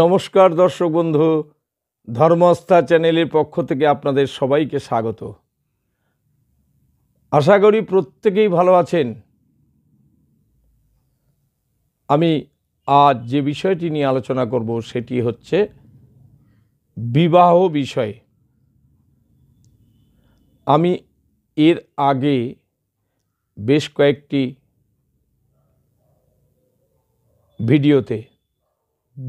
নমস্কার দর্শক বন্ধু ধর্মস্থা চ্যানেলের পক্ষ থেকে আপনাদের সবাইকে স্বাগত আশা করি প্রত্যেকেই ভালো আছেন আমি আজ যে বিষয়টি নিয়ে আলোচনা করব সেটি হচ্ছে বিবাহ বিষয়ে আমি এর আগে বেশ কয়েকটি ভিডিওতে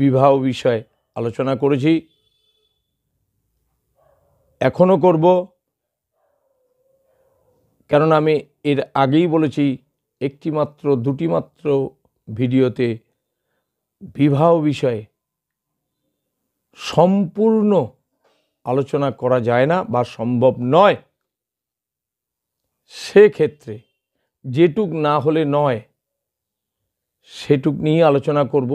বিবাহ বিষয়ে আলোচনা করেছি এখনও করব কেননা আমি এর আগেই বলেছি একটি মাত্র দুটি মাত্র ভিডিওতে বিবাহ বিষয়ে সম্পূর্ণ আলোচনা করা যায় না বা সম্ভব নয় সেক্ষেত্রে যেটুক না হলে নয় সেটুক নিয়ে আলোচনা করব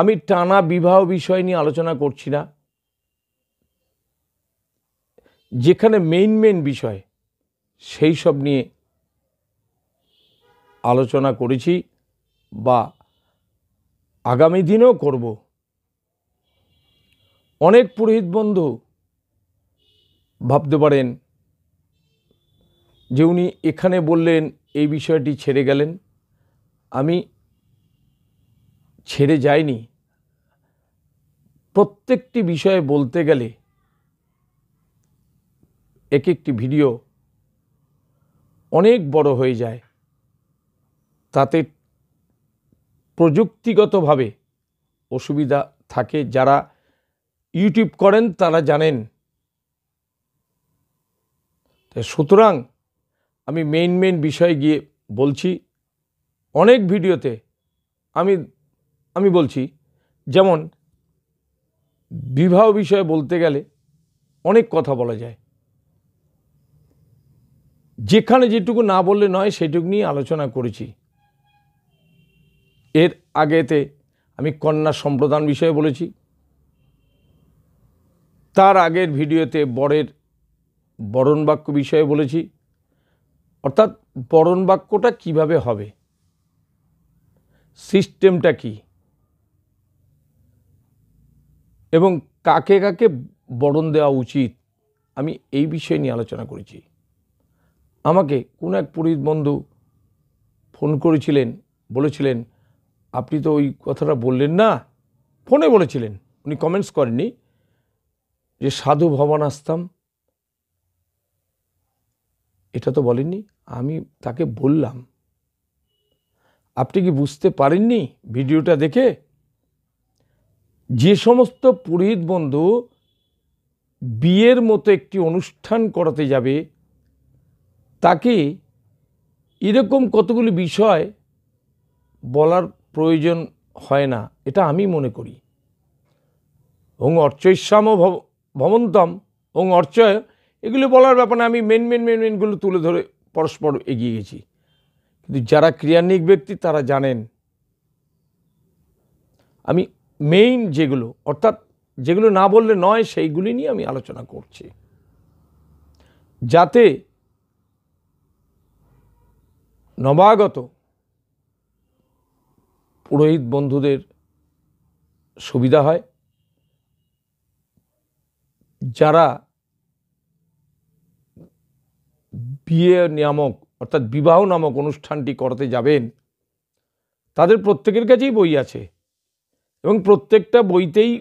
আমি টানা বিবাহ বিষয় নিয়ে আলোচনা করছি না যেখানে মেইন মেইন বিষয় সেই সব নিয়ে আলোচনা করেছি বা আগামী দিনেও করব অনেক পুরোহিত বন্ধু ভাবতে পারেন যে উনি এখানে বললেন এই বিষয়টি ছেড়ে গেলেন আমি ছেড়ে যায়নি প্রত্যেকটি বিষয়ে বলতে গেলে এক একটি ভিডিও অনেক বড় হয়ে যায় তাতে প্রযুক্তিগতভাবে অসুবিধা থাকে যারা ইউটিউব করেন তারা জানেন সুতরাং আমি মেইন মেইন বিষয়ে গিয়ে বলছি অনেক ভিডিওতে আমি আমি বলছি যেমন বিবাহ বিষয়ে বলতে গেলে অনেক কথা বলা যায় যেখানে যেটুকু না বললে নয় সেটুকু নিয়ে আলোচনা করেছি এর আগেতে আমি কন্যা সম্প্রদান বিষয়ে বলেছি তার আগের ভিডিওতে বরের বরণ বাক্য বিষয়ে বলেছি অর্থাৎ বরণ বাক্যটা কীভাবে হবে সিস্টেমটা কী এবং কাকে কাকে বরণ দেওয়া উচিত আমি এই বিষয় নিয়ে আলোচনা করেছি আমাকে কোনো এক পুরোহিত বন্ধু ফোন করেছিলেন বলেছিলেন আপনি তো ওই কথাটা বললেন না ফোনে বলেছিলেন উনি কমেন্টস করেননি যে সাধু ভবন আসতাম এটা তো বলেননি আমি তাকে বললাম আপনি কি বুঝতে পারেননি ভিডিওটা দেখে যে সমস্ত পুরোহিত বন্ধু বিয়ের মতো একটি অনুষ্ঠান করাতে যাবে তাকে এরকম কতগুলি বিষয় বলার প্রয়োজন হয় না এটা আমি মনে করি ওং অর্চৈশ্যাম ভবন্তম ওং অর্চয় এগুলো বলার ব্যাপারে আমি মেন মেন মেন মেনগুলো তুলে ধরে পরস্পর এগিয়ে গেছি কিন্তু যারা ক্রিয়ান্বিক ব্যক্তি তারা জানেন আমি মেইন যেগুলো অর্থাৎ যেগুলো না বললে নয় সেইগুলি নিয়ে আমি আলোচনা করছি যাতে নবাগত পুরোহিত বন্ধুদের সুবিধা হয় যারা বিয়ে নিয়ামক অর্থাৎ বিবাহ নামক অনুষ্ঠানটি করতে যাবেন তাদের প্রত্যেকের কাছেই বই আছে এবং প্রত্যেকটা বইতেই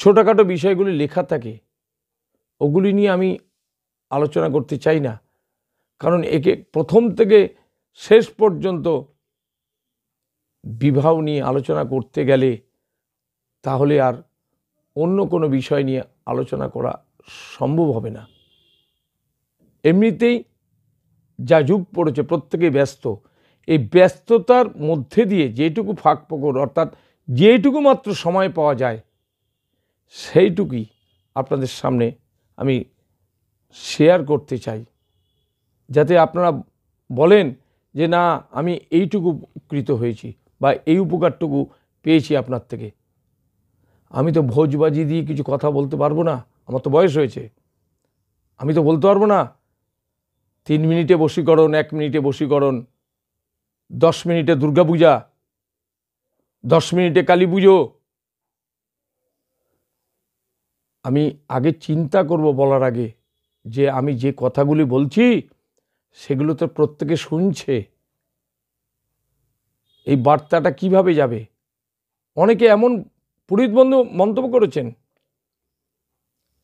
ছোটোখাটো বিষয়গুলি লেখা থাকে ওগুলি নিয়ে আমি আলোচনা করতে চাই না কারণ একে প্রথম থেকে শেষ পর্যন্ত বিবাহ নিয়ে আলোচনা করতে গেলে তাহলে আর অন্য কোনো বিষয় নিয়ে আলোচনা করা সম্ভব হবে না এমনিতেই যা যুগ পড়েছে প্রত্যেকেই ব্যস্ত এই ব্যস্ততার মধ্যে দিয়ে যেটুকু ফাঁক পকর অর্থাৎ যেটুকু মাত্র সময় পাওয়া যায় সেইটুকুই আপনাদের সামনে আমি শেয়ার করতে চাই যাতে আপনারা বলেন যে না আমি এইটুকু উপকৃত হয়েছি বা এই উপকারটুকু পেয়েছি আপনার থেকে আমি তো ভোজবাজি দিয়ে কিছু কথা বলতে পারবো না আমার তো বয়স হয়েছে আমি তো বলতে পারবো না তিন মিনিটে বসীকরণ এক মিনিটে বসীকরণ দশ মিনিটে দুর্গাপূজা দশ মিনিটে কালী পুজো আমি আগে চিন্তা করব বলার আগে যে আমি যে কথাগুলি বলছি সেগুলো তো প্রত্যেকে শুনছে এই বার্তাটা কিভাবে যাবে অনেকে এমন পুরীত বন্ধু মন্তব্য করেছেন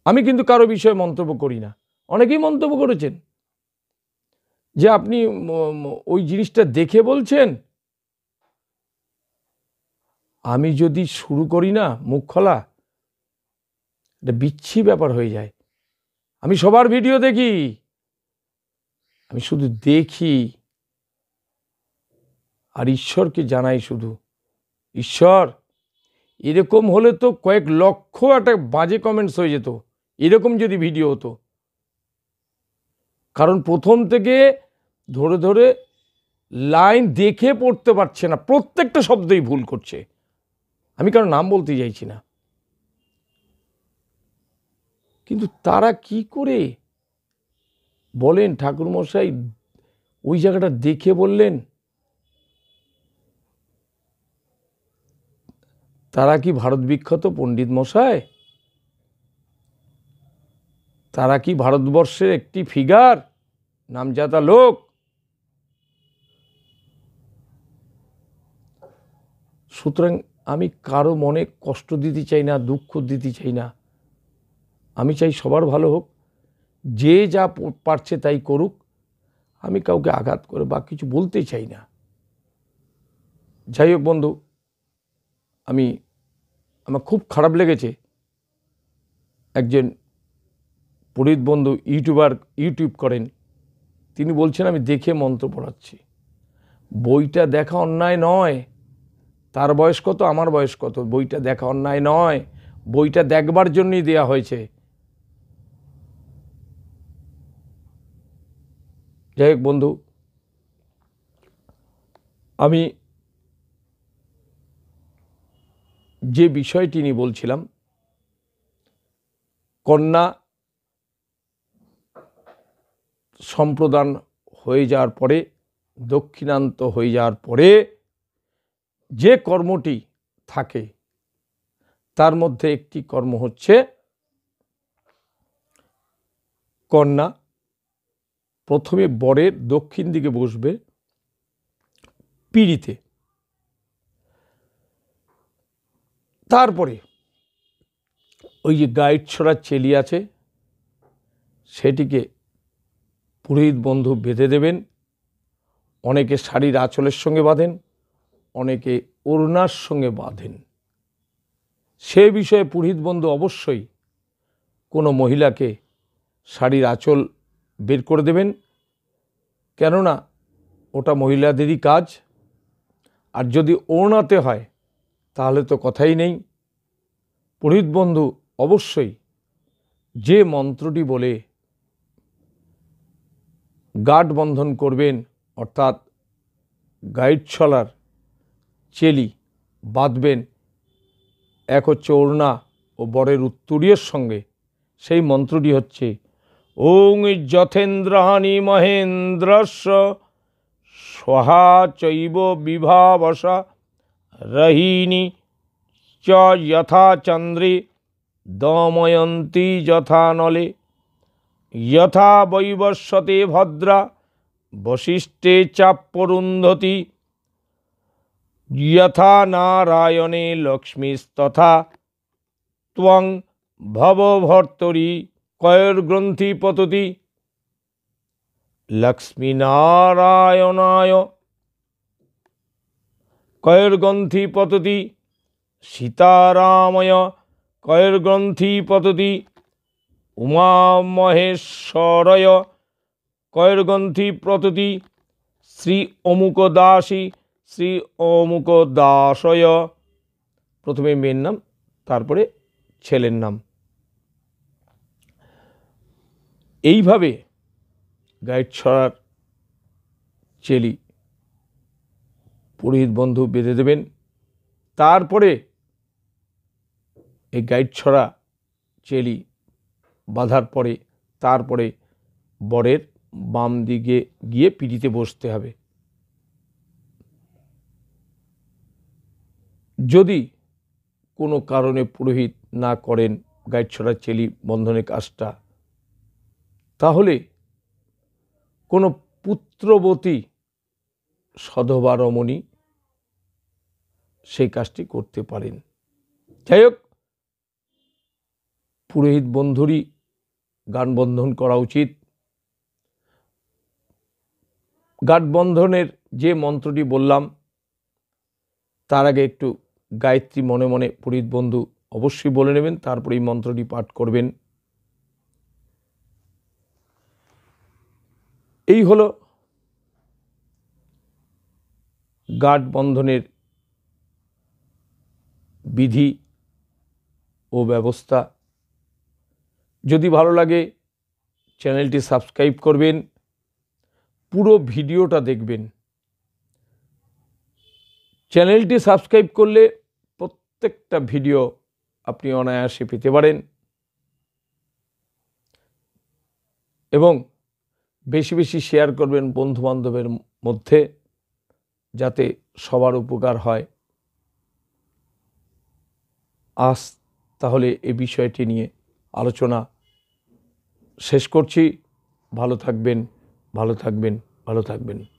আমি কিন্তু কারো বিষয়ে মন্তব্য করি না অনেকেই মন্তব্য করেছেন যে আপনি ওই জিনিসটা দেখে বলছেন আমি যদি শুরু করি না মুখ খোলা এটা বিচ্ছি ব্যাপার হয়ে যায় আমি সবার ভিডিও দেখি আমি শুধু দেখি আর ঈশ্বরকে জানাই শুধু ঈশ্বর এরকম হলে তো কয়েক লক্ষ একটা বাজে কমেন্টস হয়ে যেত এরকম যদি ভিডিও হতো কারণ প্রথম থেকে ধরে ধরে লাইন দেখে পড়তে পারছে না প্রত্যেকটা শব্দই ভুল করছে আমি কারো নাম বলতে চাইছি না কিন্তু তারা কি করে বলেন ঠাকুরমশাই ওই জায়গাটা দেখে বললেন তারা কি ভারত বিখ্যাত পণ্ডিত মশাই তারা কি ভারতবর্ষের একটি ফিগার নামজাতা লোক সুতরাং আমি কারো মনে কষ্ট দিতে চাই না দুঃখ দিতে চাই না আমি চাই সবার ভালো হোক যে যা পারছে তাই করুক আমি কাউকে আঘাত করে বা কিছু বলতে চাই না যাই হোক বন্ধু আমি আমার খুব খারাপ লেগেছে একজন পরিত বন্ধু ইউটিউবার ইউটিউব করেন তিনি বলছেন আমি দেখে মন্ত্র পড়াচ্ছি বইটা দেখা অন্যায় নয় তার বয়স কত আমার বয়স কত বইটা দেখা অন্যায় নয় বইটা দেখবার জন্যই দেয়া হয়েছে যাই হোক বন্ধু আমি যে বিষয়টি নিয়ে বলছিলাম কন্যা সম্প্রদান হয়ে যাওয়ার পরে দক্ষিণান্ত হয়ে যাওয়ার পরে যে কর্মটি থাকে তার মধ্যে একটি কর্ম হচ্ছে কন্যা প্রথমে বরের দক্ষিণ দিকে বসবে পিড়িতে তারপরে ওই যে গাইড ছড়ার চেলি আছে সেটিকে পুরোহিত বন্ধু বেঁধে দেবেন অনেকে শাড়ির আঁচলের সঙ্গে বাঁধেন অনেকে ওড়নার সঙ্গে বাঁধেন সে বিষয়ে পুরোহিত বন্ধু অবশ্যই কোনো মহিলাকে শাড়ির আঁচল বের করে দেবেন কেননা ওটা মহিলাদেরই কাজ আর যদি ওড়নাতে হয় তাহলে তো কথাই নেই পুরোহিত বন্ধু অবশ্যই যে মন্ত্রটি বলে গাঢ় বন্ধন করবেন অর্থাৎ গাইড ছলার চেলি বাঁধবেন এক হচ্ছে ওড়না ও বরের উত্তরীয়ের সঙ্গে সেই মন্ত্রটি হচ্ছে ওং যথেন্দ্রহানি মহেন্দ্রস্য সহা চৈব বিভাবসা রহিণী চ যথা চন্দ্রে দময়ন্তী যথা নলে যথা বৈবস্বতে ভদ্রা বশিষ্ঠে চাপ্যরুন্ধতি যথা নারায়ণে লক্ষ্মীস্তথা ত্বং ভবভর্তরি কয়র গ্রন্থি পততি লক্ষ্মীনারায়ণায় কয়র গ্রন্থি পততি সীতারাময় কয়ের গ্রন্থি পততি উমা মহেশ্বরয় কয়ের গ্রন্থি প্রততি শ্রী অমুক দাসী শ্রী অমুক দাসয় প্রথমে মেয়ের নাম তারপরে ছেলের নাম এইভাবে গাইড ছড়ার চেলি পুরোহিত বন্ধু বেঁধে দেবেন তারপরে এই গাইড ছড়া চেলি বাঁধার পরে তারপরে বরের বাম দিকে গিয়ে পিটিতে বসতে হবে যদি কোনো কারণে পুরোহিত না করেন গাইড ছড়া চেলি বন্ধনে কাজটা তাহলে কোনো পুত্রবতী সধবা রমণী সেই কাজটি করতে পারেন যাই হোক পুরোহিত বন্ধুরই গান বন্ধন করা উচিত গাঠবন্ধনের যে মন্ত্রটি বললাম তার আগে একটু গায়ত্রী মনে মনে পুরীত বন্ধু অবশ্যই বলে নেবেন তারপর এই মন্ত্রটি পাঠ করবেন এই হলো গাঠ বন্ধনের বিধি ও ব্যবস্থা যদি ভালো লাগে চ্যানেলটি সাবস্ক্রাইব করবেন পুরো ভিডিওটা দেখবেন চ্যানেলটি সাবস্ক্রাইব করলে প্রত্যেকটা ভিডিও আপনি অনায়াসে পেতে পারেন এবং বেশি বেশি শেয়ার করবেন বন্ধুবান্ধবের মধ্যে যাতে সবার উপকার হয় আজ তাহলে এই বিষয়টি নিয়ে আলোচনা শেষ করছি ভালো থাকবেন ভালো থাকবেন ভালো থাকবেন